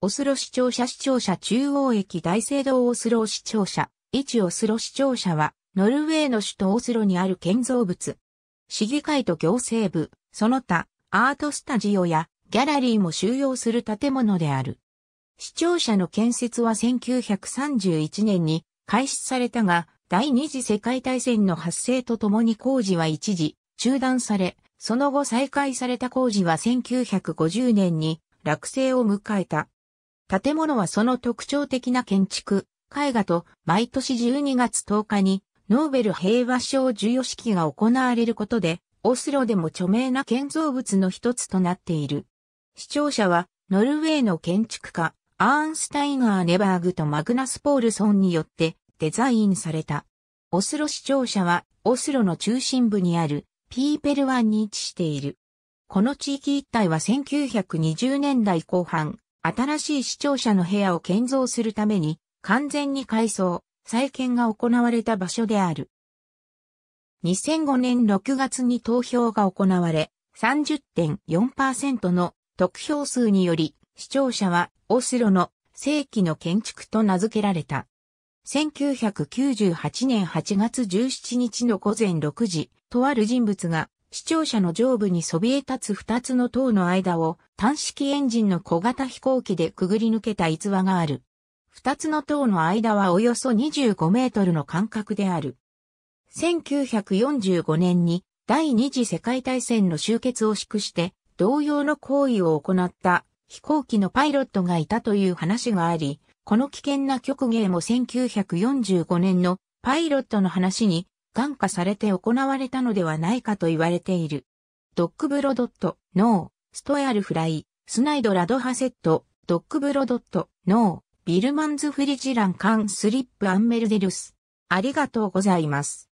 オスロ市庁舎市庁舎中央駅大聖堂オスロ市庁舎、一オスロ市庁舎は、ノルウェーの首都オスロにある建造物。市議会と行政部、その他、アートスタジオやギャラリーも収容する建物である。市庁舎の建設は1931年に開始されたが、第二次世界大戦の発生とともに工事は一時中断され、その後再開された工事は1950年に落成を迎えた。建物はその特徴的な建築、絵画と毎年12月10日にノーベル平和賞授与式が行われることで、オスロでも著名な建造物の一つとなっている。視聴者は、ノルウェーの建築家、アーンスタイガー・ネバーグとマグナス・ポールソンによってデザインされた。オスロ視聴者は、オスロの中心部にあるピーペル湾に位置している。この地域一帯は1920年代後半、新しい視聴者の部屋を建造するために完全に改装、再建が行われた場所である。2005年6月に投票が行われ、30.4%の得票数により、視聴者はオスロの世紀の建築と名付けられた。1998年8月17日の午前6時、とある人物が視聴者の上部にそびえ立つ二つの塔の間を単式エンジンの小型飛行機でくぐり抜けた逸話がある。二つの塔の間はおよそ25メートルの間隔である。1945年に第二次世界大戦の終結を祝して同様の行為を行った飛行機のパイロットがいたという話があり、この危険な曲芸も1945年のパイロットの話に眼下されて行われたのではないかと言われている。ドックブロドット、ノー、ストエアルフライ、スナイドラドハセット、ドックブロドット、ノー、ビルマンズフリジランカンスリップアンメルデルス。ありがとうございます。